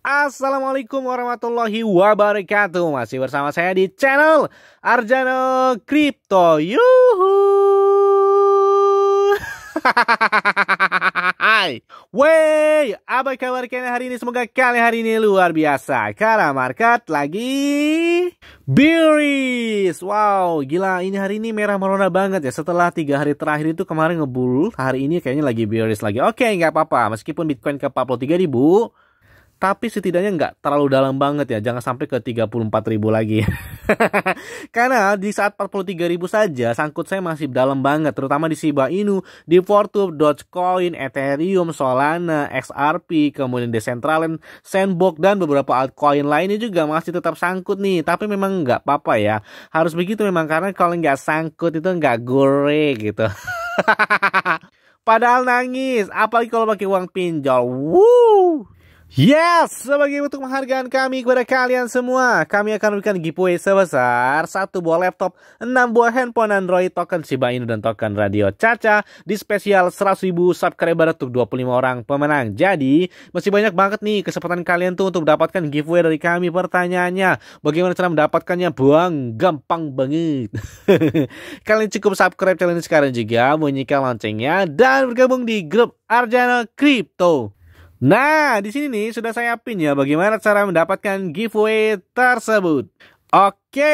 Assalamualaikum warahmatullahi wabarakatuh Masih bersama saya di channel Arjano Crypto Yuhu Hai Wey Apa kabar kalian hari ini? Semoga kalian hari ini luar biasa Karena market lagi Bearish Wow gila ini hari ini merah merona banget ya Setelah tiga hari terakhir itu kemarin ngebul Hari ini kayaknya lagi bearish lagi Oke nggak apa-apa Meskipun Bitcoin ke 43 ribu tapi setidaknya nggak terlalu dalam banget ya jangan sampai ke 34 ribu lagi karena di saat 43 ribu saja sangkut saya masih dalam banget terutama di Shiba Inu di Fortube Dogecoin Ethereum Solana XRP kemudian Decentraland Sandbox dan beberapa altcoin lainnya juga masih tetap sangkut nih tapi memang nggak apa-apa ya harus begitu memang karena kalau nggak sangkut itu nggak gore gitu Padahal nangis, apalagi kalau pakai uang pinjol. Woo! Yes, sebagai bentuk penghargaan kami kepada kalian semua, kami akan memberikan giveaway sebesar satu buah laptop, 6 buah handphone Android, token Shiba Inu dan token radio Caca di spesial 100.000 subscriber untuk 25 orang pemenang. Jadi, masih banyak banget nih kesempatan kalian tuh untuk mendapatkan giveaway dari kami. Pertanyaannya, bagaimana cara mendapatkannya? Buang, gampang banget. kalian cukup subscribe channel ini sekarang juga, bunyikan loncengnya dan bergabung di grup Arjana Crypto. Nah, di sini nih sudah saya pin ya bagaimana cara mendapatkan giveaway tersebut. Oke,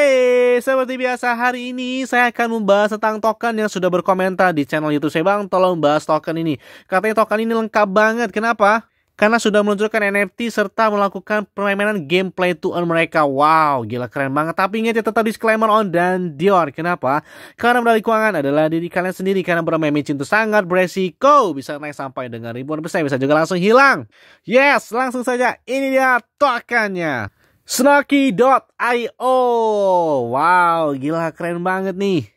seperti biasa hari ini saya akan membahas tentang token yang sudah berkomentar di channel YouTube saya Bang. Tolong bahas token ini. Katanya token ini lengkap banget. Kenapa? karena sudah meluncurkan NFT serta melakukan permainan gameplay to earn mereka. Wow, gila keren banget. Tapi ingat ya tetap disclaimer on dan Dior. Kenapa? Karena medali keuangan adalah diri kalian sendiri karena bermain micin itu sangat beresiko. Bisa naik sampai dengan ribuan persen, bisa juga langsung hilang. Yes, langsung saja. Ini dia tokennya. Snarky.io Wow, gila keren banget nih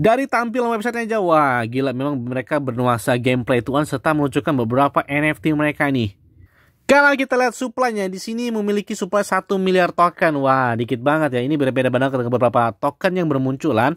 dari tampilan websitenya wah gila memang mereka bernuansa gameplay tuan serta meluncurkan beberapa NFT mereka nih. Kalau kita lihat suplanya di sini memiliki supply 1 miliar token. Wah, dikit banget ya. Ini berbeda banget dengan beberapa token yang bermunculan.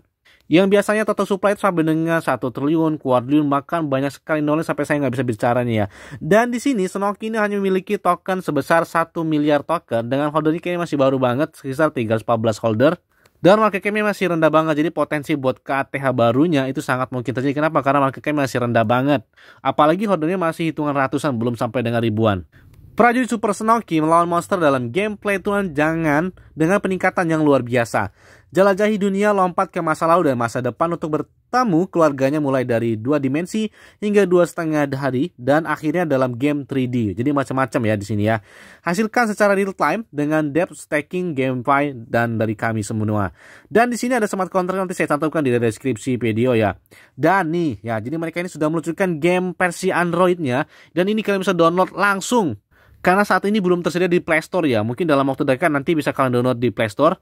Yang biasanya total supply itu sampai dengan 1 triliun, kuadriliun, bahkan banyak sekali nolnya sampai saya nggak bisa bicaranya ya. Dan di sini Snok ini hanya memiliki token sebesar 1 miliar token dengan holdernya kayaknya masih baru banget, sekitar 314 holder. Dan market cap masih rendah banget. Jadi potensi buat KTH barunya itu sangat mungkin terjadi. Kenapa? Karena market cap masih rendah banget. Apalagi hordernya masih hitungan ratusan, belum sampai dengan ribuan. Prajurit Super Snoki melawan monster dalam gameplay Tuhan jangan dengan peningkatan yang luar biasa. Jelajahi dunia lompat ke masa lalu dan masa depan untuk bertemu keluarganya mulai dari dua dimensi hingga dua setengah hari dan akhirnya dalam game 3D. Jadi macam-macam ya di sini ya. Hasilkan secara real time dengan depth stacking gameplay dan dari kami semua. Dan di sini ada smart contract nanti saya cantumkan di deskripsi video ya. Dan nih ya, jadi mereka ini sudah meluncurkan game versi Androidnya dan ini kalian bisa download langsung karena saat ini belum tersedia di Play Store ya. Mungkin dalam waktu dekat nanti bisa kalian download di Play Store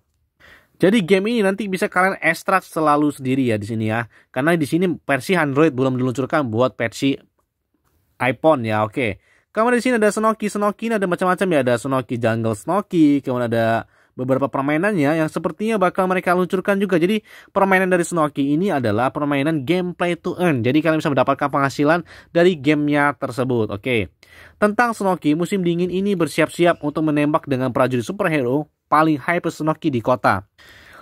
jadi game ini nanti bisa kalian ekstrak selalu sendiri ya di sini ya. Karena di sini versi Android belum diluncurkan buat versi iPhone ya. Oke. Okay. Kemudian di sini ada Snoki, Snoki ada macam-macam ya. Ada Snoki Jungle Snoki, kemudian ada beberapa permainannya yang sepertinya bakal mereka luncurkan juga. Jadi permainan dari Snoki ini adalah permainan gameplay to earn. Jadi kalian bisa mendapatkan penghasilan dari gamenya tersebut. Oke. Okay. Tentang Snoki, musim dingin ini bersiap-siap untuk menembak dengan prajurit superhero paling hype Snoki di kota.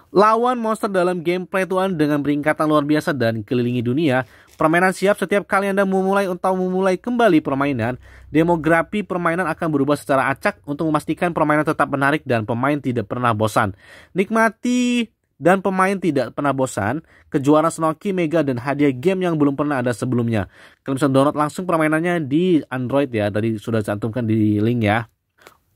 Lawan monster dalam gameplay Tuan dengan peringkatan luar biasa dan kelilingi dunia. Permainan siap setiap kali Anda memulai atau memulai kembali permainan, demografi permainan akan berubah secara acak untuk memastikan permainan tetap menarik dan pemain tidak pernah bosan. Nikmati dan pemain tidak pernah bosan, kejuaraan Snoki Mega dan hadiah game yang belum pernah ada sebelumnya. Kalian bisa download langsung permainannya di Android ya, tadi sudah cantumkan di link ya.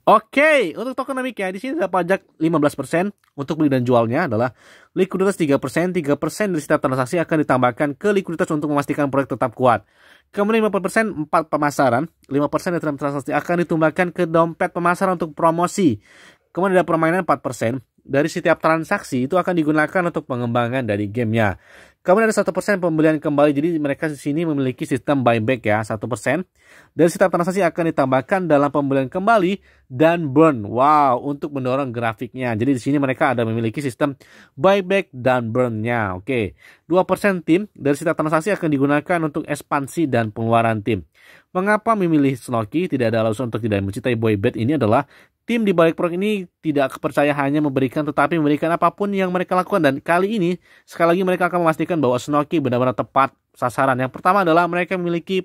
Oke, okay, untuk tokenomiknya di sini ada pajak 15% untuk beli dan jualnya adalah likuiditas 3%, 3% dari setiap transaksi akan ditambahkan ke likuiditas untuk memastikan proyek tetap kuat. Kemudian 50% 4 pemasaran, 5% dari transaksi akan ditambahkan ke dompet pemasaran untuk promosi. Kemudian ada permainan 4%, dari setiap transaksi itu akan digunakan untuk pengembangan dari gamenya. Kemudian ada satu persen pembelian kembali. Jadi mereka di sini memiliki sistem buyback ya satu persen. Dan setiap transaksi akan ditambahkan dalam pembelian kembali dan burn. Wow, untuk mendorong grafiknya. Jadi di sini mereka ada memiliki sistem buyback dan burnnya. Oke, dua persen tim dari setiap transaksi akan digunakan untuk ekspansi dan pengeluaran tim. Mengapa memilih Snoki? Tidak ada alasan untuk tidak mencintai buyback ini adalah Tim di balik proyek ini tidak percaya hanya memberikan tetapi memberikan apapun yang mereka lakukan dan kali ini sekali lagi mereka akan memastikan bahwa snoki benar-benar tepat sasaran. Yang pertama adalah mereka memiliki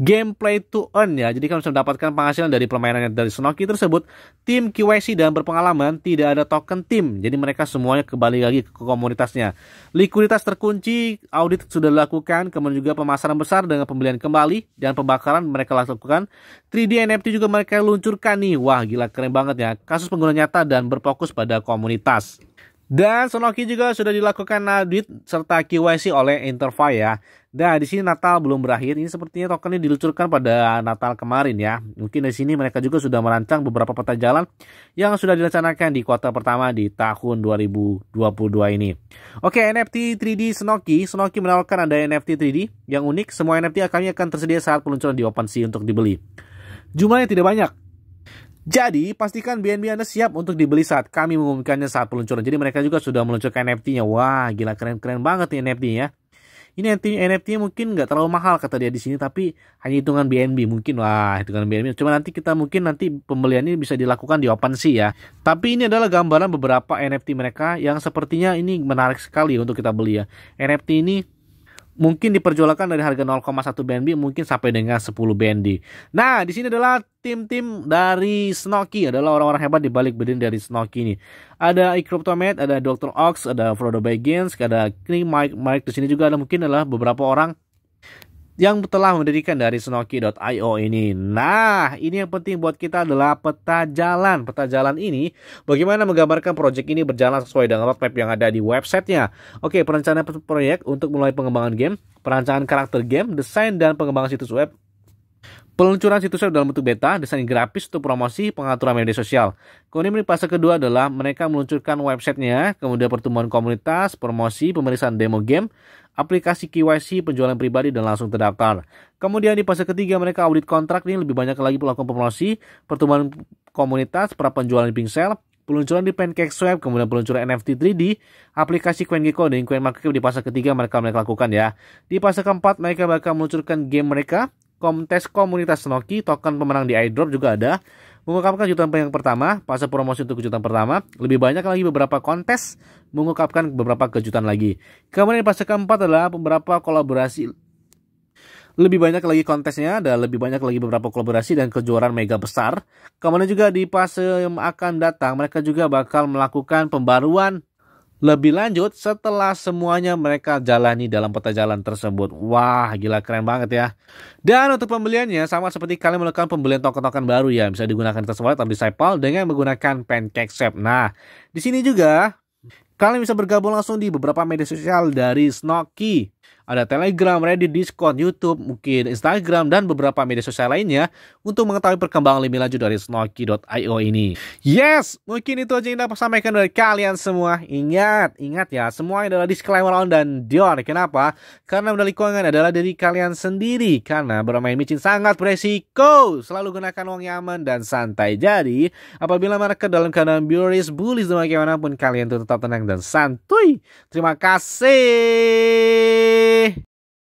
gameplay to earn ya. Jadi kalau bisa mendapatkan penghasilan dari permainannya dari Snoki tersebut, tim QYC dan berpengalaman tidak ada token tim. Jadi mereka semuanya kembali lagi ke komunitasnya. Likuiditas terkunci, audit sudah dilakukan, kemudian juga pemasaran besar dengan pembelian kembali dan pembakaran mereka lakukan. 3D NFT juga mereka luncurkan nih. Wah, gila keren banget ya. Kasus pengguna nyata dan berfokus pada komunitas. Dan Sonoki juga sudah dilakukan audit serta QYC oleh Interfy ya. Nah, di sini Natal belum berakhir. Ini sepertinya token ini diluncurkan pada Natal kemarin ya. Mungkin di sini mereka juga sudah merancang beberapa peta jalan yang sudah direncanakan di kota pertama di tahun 2022 ini. Oke, NFT 3D Snoki. Snoki menawarkan ada NFT 3D yang unik. Semua NFT akannya akan tersedia saat peluncuran di OpenSea untuk dibeli. Jumlahnya tidak banyak, jadi, pastikan BNB Anda siap untuk dibeli saat kami mengumumkannya saat peluncuran. Jadi, mereka juga sudah meluncurkan NFT-nya. Wah, gila keren-keren banget nih NFT-nya. Ya ini NFT NFT mungkin nggak terlalu mahal kata dia di sini tapi hanya hitungan BNB mungkin wah hitungan BNB cuma nanti kita mungkin nanti pembelian ini bisa dilakukan di OpenSea ya tapi ini adalah gambaran beberapa NFT mereka yang sepertinya ini menarik sekali untuk kita beli ya NFT ini mungkin diperjualkan dari harga 0,1 BNB mungkin sampai dengan 10 BNB. Nah, di sini adalah tim-tim dari Snoki adalah orang-orang hebat di balik bedin dari Snoki ini. Ada Ecryptomate, ada Dr. Ox, ada Frodo Baggins, ada King Mike, Mike di sini juga ada mungkin adalah beberapa orang yang telah mendirikan dari snoki.io ini. Nah, ini yang penting buat kita adalah peta jalan. Peta jalan ini bagaimana menggambarkan proyek ini berjalan sesuai dengan roadmap yang ada di websitenya. Oke, perencanaan proyek untuk mulai pengembangan game, perancangan karakter game, desain dan pengembangan situs web, Peluncuran situs web dalam bentuk beta, desain grafis untuk promosi, pengaturan media sosial. Kemudian fase kedua adalah mereka meluncurkan websitenya, kemudian pertumbuhan komunitas, promosi, pemeriksaan demo game, aplikasi KYC penjualan pribadi dan langsung terdaftar. Kemudian di fase ketiga mereka audit kontrak ini lebih banyak lagi melakukan promosi, pertumbuhan komunitas, para penjualan di Pingsel, peluncuran di Pancake Swap, kemudian peluncuran NFT 3D, aplikasi CoinGecko dan CoinMarketCap di fase ketiga mereka mereka lakukan ya. Di fase keempat mereka bakal meluncurkan game mereka, kontes komunitas Noki, token pemenang di iDrop juga ada mengungkapkan kejutan yang pertama, fase promosi untuk kejutan pertama, lebih banyak lagi beberapa kontes mengungkapkan beberapa kejutan lagi. Kemudian fase keempat adalah beberapa kolaborasi lebih banyak lagi kontesnya, ada lebih banyak lagi beberapa kolaborasi dan kejuaraan mega besar. Kemudian juga di fase yang akan datang, mereka juga bakal melakukan pembaruan lebih lanjut, setelah semuanya mereka jalani dalam peta jalan tersebut. Wah, gila keren banget ya. Dan untuk pembeliannya, sama seperti kalian melakukan pembelian token-token baru ya. Bisa digunakan di tersebut atau disciple dengan menggunakan pancake shape. Nah, di sini juga Kalian bisa bergabung langsung di beberapa media sosial dari Snoki. Ada Telegram, Reddit, Discord, YouTube, mungkin Instagram, dan beberapa media sosial lainnya untuk mengetahui perkembangan lebih lanjut dari Snoki.io ini. Yes, mungkin itu aja yang dapat sampaikan dari kalian semua. Ingat, ingat ya, semua adalah disclaimer on dan Dior. Kenapa? Karena medali keuangan adalah dari kalian sendiri. Karena bermain micin sangat beresiko. Selalu gunakan uang yang aman dan santai. Jadi, apabila mereka dalam keadaan bullish, bullish, dan bagaimanapun kalian tetap tenang dan santuy. Terima kasih.